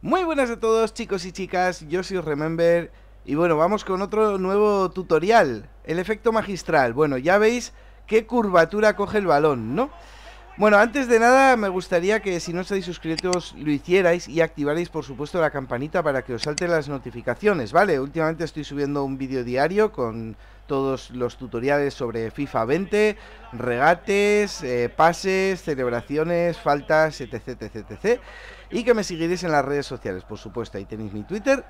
Muy buenas a todos chicos y chicas, yo soy Remember y bueno, vamos con otro nuevo tutorial, el efecto magistral. Bueno, ya veis qué curvatura coge el balón, ¿no? Bueno, antes de nada me gustaría que si no estáis suscritos lo hicierais y activaréis por supuesto la campanita para que os salten las notificaciones, ¿vale? Últimamente estoy subiendo un vídeo diario con todos los tutoriales sobre FIFA 20, regates, eh, pases, celebraciones, faltas, etc, etc, etc. Y que me seguiréis en las redes sociales, por supuesto, ahí tenéis mi Twitter.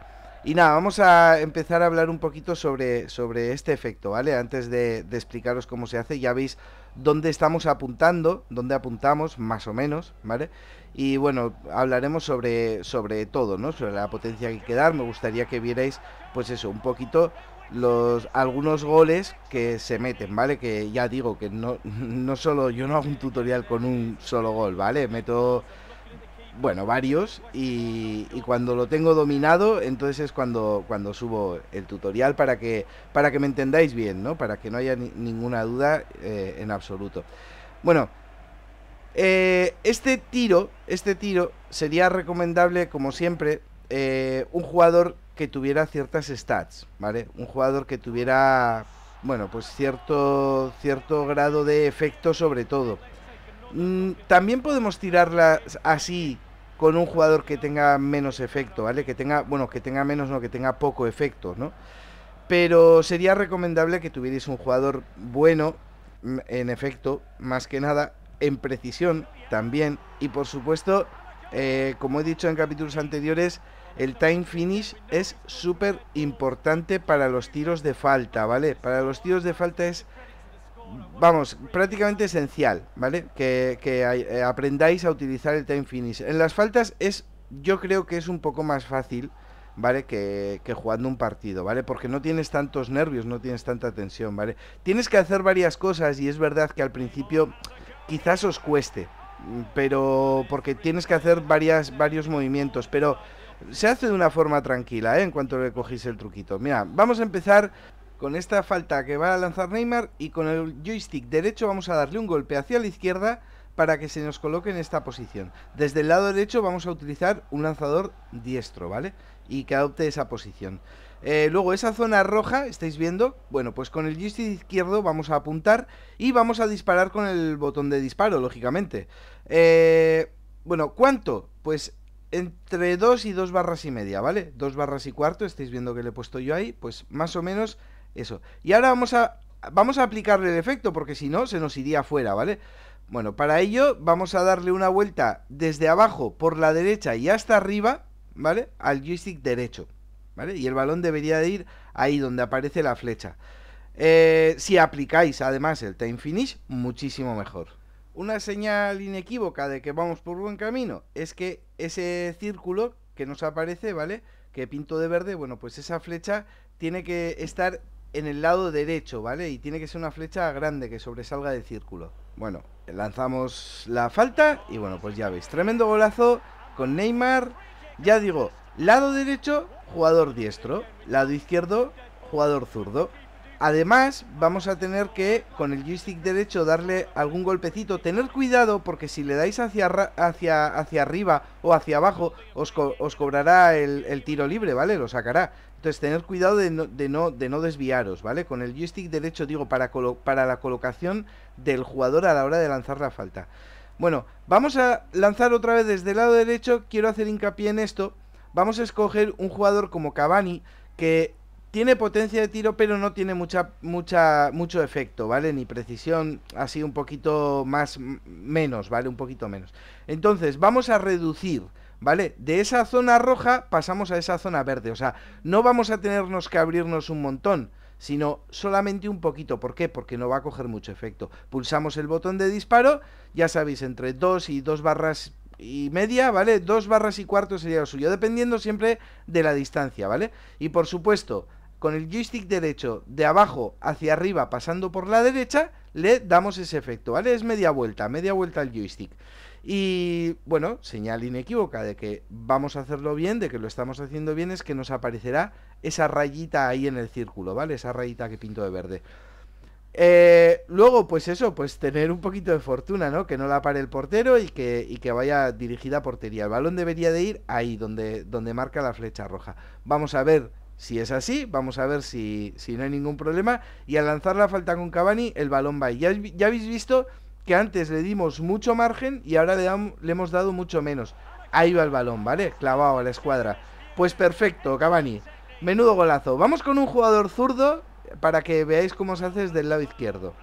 Y nada, vamos a empezar a hablar un poquito sobre, sobre este efecto, ¿vale? Antes de explicaros cómo se hace, ya veis dónde estamos apuntando, dónde apuntamos, más o menos, ¿vale? Y bueno, hablaremos sobre, sobre todo, ¿no? Sobre la potencia que hay que dar. Me gustaría que vierais, pues eso, un poquito los algunos goles que se meten, ¿vale? Que ya digo que no, no solo, yo no hago un tutorial con un solo gol, ¿vale? Meto bueno, varios, y, cuando lo tengo dominado, entonces es cuando, cuando subo el tutorial para que, para que me entendáis bien, ¿no? Para que no haya ninguna duda eh, en absoluto. Bueno, eh, este tiro, este tiro sería recomendable, como siempre, eh, un jugador que tuviera ciertas stats, ¿vale? Un jugador que tuviera, bueno, pues cierto, cierto grado de efecto sobre todo. Mm, también podemos tirarlas así con un jugador que tenga menos efecto, ¿vale? Que tenga, bueno, que tenga menos, no, que tenga poco efecto, ¿no? Pero sería recomendable que tuvierais un jugador bueno mm, en efecto, más que nada, en precisión también. Y por supuesto, eh, como he dicho en capítulos anteriores, el time finish es súper importante para los tiros de falta, ¿vale? Para los tiros de falta es vamos, prácticamente esencial, ¿vale? Que, eh, aprendáis a utilizar el time finish. En las faltas es, yo creo que es un poco más fácil, ¿vale? Que, jugando un partido, ¿vale? Porque no tienes tantos nervios, no tienes tanta tensión, ¿vale? Tienes que hacer varias cosas y es verdad que al principio quizás os cueste, mm, pero porque tienes que hacer varias, varios movimientos, pero se hace de una forma tranquila, ¿eh? En cuanto le cogís el truquito. Mira, vamos a empezar con esta falta que va a lanzar Neymar y con el joystick derecho vamos a darle un golpe hacia la izquierda para que se nos coloque en esta posición. Desde el lado derecho vamos a utilizar un lanzador diestro, ¿vale? Y que adopte esa posición. Eh, luego esa zona roja, ¿estáis viendo? Bueno, pues con el joystick izquierdo vamos a apuntar y vamos a disparar con el botón de disparo, lógicamente. Eh, bueno, ¿cuánto? Pues entre 2 y 2 barras y media, ¿vale? 2 barras y cuarto, estáis viendo que le he puesto yo ahí, pues más o menos eso. Y ahora vamos a, vamos a aplicarle el efecto, porque si no, se nos iría afuera, ¿vale? Bueno, para ello vamos a darle una vuelta desde abajo, por la derecha y hasta arriba, ¿vale? Al joystick derecho, ¿vale? Y el balón debería de ir ahí donde aparece la flecha. Eh, si aplicáis además el time finish, muchísimo mejor. Una señal inequívoca de que vamos por buen camino es que ese círculo que nos aparece, ¿vale? Que pinto de verde, bueno, pues esa flecha tiene que estar en el lado derecho, ¿vale? Y tiene que ser una flecha grande que sobresalga del círculo. Bueno, lanzamos la falta y bueno, pues ya veis, tremendo golazo con Neymar. Ya digo, lado derecho, jugador diestro, lado izquierdo, jugador zurdo. Además, vamos a tener que con el joystick derecho darle algún golpecito. Tener cuidado porque si le dais hacia, hacia, hacia arriba o hacia abajo, os, cobrará el, el tiro libre, ¿vale? Lo sacará. Entonces, tener cuidado de no, desviaros, ¿vale? Con el joystick derecho, digo, para, la colocación del jugador a la hora de lanzar la falta. Bueno, vamos a lanzar otra vez desde el lado derecho. Quiero hacer hincapié en esto. Vamos a escoger un jugador como Cavani, que tiene potencia de tiro, pero no tiene mucha, mucho efecto, ¿vale? Ni precisión, así un poquito más, menos, ¿vale? Un poquito menos. Entonces, vamos a reducir ¿vale? De esa zona roja pasamos a esa zona verde, o sea, no vamos a tenernos que abrirnos un montón, sino solamente un poquito. ¿Por qué? Porque no va a coger mucho efecto. Pulsamos el botón de disparo, ya sabéis, entre 2 y 2 barras y media, ¿vale? 2 barras y cuarto sería lo suyo, dependiendo siempre de la distancia, ¿vale? Y por supuesto, con el joystick derecho de abajo hacia arriba pasando por la derecha, le damos ese efecto, ¿vale? Es media vuelta, media vuelta al joystick. Y bueno, señal inequívoca de que vamos a hacerlo bien, de que lo estamos haciendo bien, es que nos aparecerá esa rayita ahí en el círculo, ¿vale? Esa rayita que pinto de verde. Eh, luego, pues eso, pues tener un poquito de fortuna, ¿no? Que no la pare el portero y que, que vaya dirigida a portería. El balón debería de ir ahí, donde, donde marca la flecha roja. Vamos a ver si es así, vamos a ver si, si, no hay ningún problema. Y al lanzar la falta con Cavani, el balón va. Ya, ya habéis visto que antes le dimos mucho margen y ahora le, hemos dado mucho menos. Ahí va el balón, ¿vale? Clavado a la escuadra. Pues perfecto, Cavani. Menudo golazo. Vamos con un jugador zurdo para que veáis cómo se hace desde el lado izquierdo.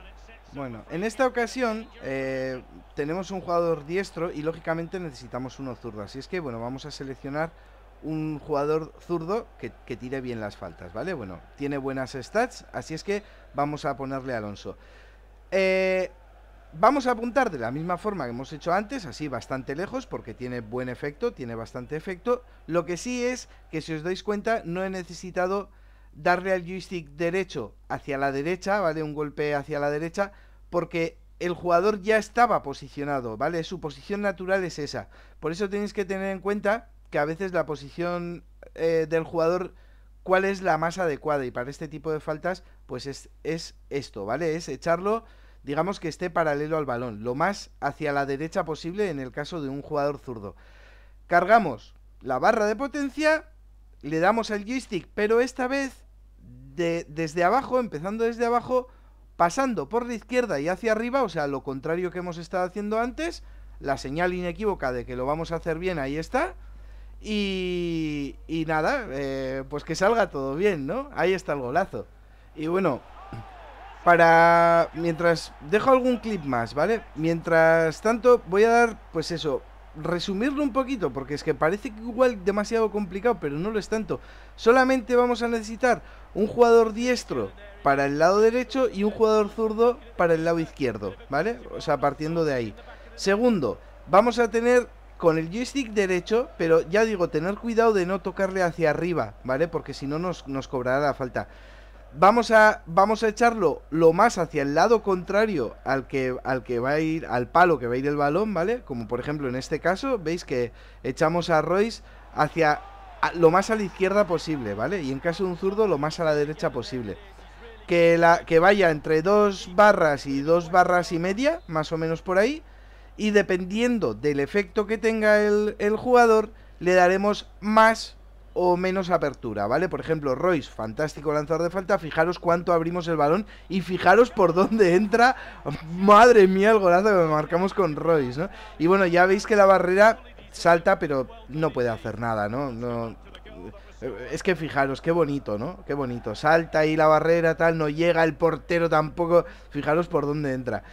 Bueno, en esta ocasión eh, tenemos un jugador diestro y lógicamente necesitamos uno zurdo. Así es que, bueno, vamos a seleccionar un jugador zurdo que, tire bien las faltas, ¿vale? Bueno, tiene buenas stats, así es que vamos a ponerle Alonso. Eh, vamos a apuntar de la misma forma que hemos hecho antes, así bastante lejos, porque tiene buen efecto, tiene bastante efecto. Lo que sí es que si os dais cuenta, no he necesitado darle al joystick derecho hacia la derecha, ¿vale? Un golpe hacia la derecha, porque el jugador ya estaba posicionado, ¿vale? Su posición natural es esa. Por eso tenéis que tener en cuenta que a veces la posición eh, del jugador, cuál es la más adecuada. Y para este tipo de faltas, pues es, esto, ¿vale? Es echarlo, digamos que esté paralelo al balón, lo más hacia la derecha posible en el caso de un jugador zurdo. Cargamos la barra de potencia, le damos al joystick, pero esta vez desde abajo, empezando desde abajo, pasando por la izquierda y hacia arriba, o sea, lo contrario que hemos estado haciendo antes, la señal inequívoca de que lo vamos a hacer bien ahí está, y, nada, eh, pues que salga todo bien, ¿no? Ahí está el golazo. Y bueno, para... Mientras... Dejo algún clip más, ¿vale? Mientras tanto, voy a dar, pues eso, resumirlo un poquito, porque es que parece que igual demasiado complicado, pero no lo es tanto. Solamente vamos a necesitar un jugador diestro para el lado derecho y un jugador zurdo para el lado izquierdo, ¿vale? O sea, partiendo de ahí. Segundo, vamos a tener con el joystick derecho, pero ya digo, tener cuidado de no tocarle hacia arriba, ¿vale? Porque si no nos, cobrará la falta. Vamos a, vamos a echarlo lo más hacia el lado contrario al que, al que va a ir, al palo que va a ir el balón, ¿vale? Como por ejemplo en este caso, veis que echamos a Royce hacia lo más a la izquierda posible, ¿vale? Y en caso de un zurdo, lo más a la derecha posible. Que, la, que vaya entre dos barras y dos barras y media, más o menos por ahí, y dependiendo del efecto que tenga el, jugador, le daremos más o menos apertura, ¿vale? Por ejemplo, Royce, fantástico lanzador de falta, fijaros cuánto abrimos el balón y fijaros por dónde entra, madre mía el golazo que marcamos con Royce, ¿no? Y bueno, ya veis que la barrera salta, pero no puede hacer nada, ¿no? No, eh, es que fijaros, qué bonito, ¿no? Qué bonito. Salta ahí la barrera, tal, no llega el portero tampoco. Fijaros por dónde entra.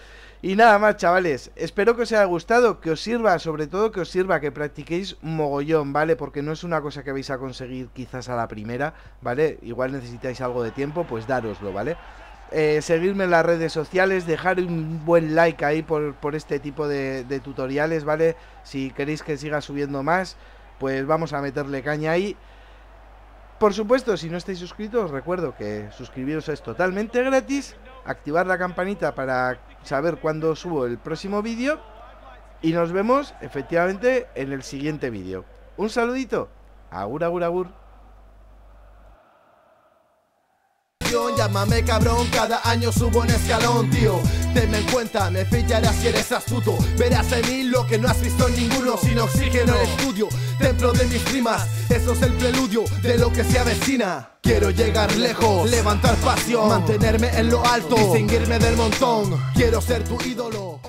Y nada más, chavales. Espero que os haya gustado, que os sirva, sobre todo que os sirva, que practiquéis mogollón, ¿vale? Porque no es una cosa que vais a conseguir quizás a la primera, ¿vale? Igual necesitáis algo de tiempo, pues dároslo, ¿vale? Eh, seguidme seguirme en las redes sociales, dejar un buen like ahí por, este tipo de, de tutoriales, ¿vale? Si queréis que siga subiendo más, pues vamos a meterle caña ahí. Por supuesto, si no estáis suscritos, os recuerdo que suscribiros es totalmente gratis, activar la campanita para saber cuándo subo el próximo vídeo y nos vemos efectivamente en el siguiente vídeo. Un saludito, agur agur agur. llámame cabrón, cada año subo un escalón, tío. Tenme en cuenta, me pillarás si eres astuto. Verás en mí lo que no has visto en ninguno, sin oxígeno estudio, templo de mis primas. Eso es el preludio de lo que se avecina. Quiero llegar lejos, levantar pasión, mantenerme en lo alto, distinguirme del montón. Quiero ser tu ídolo.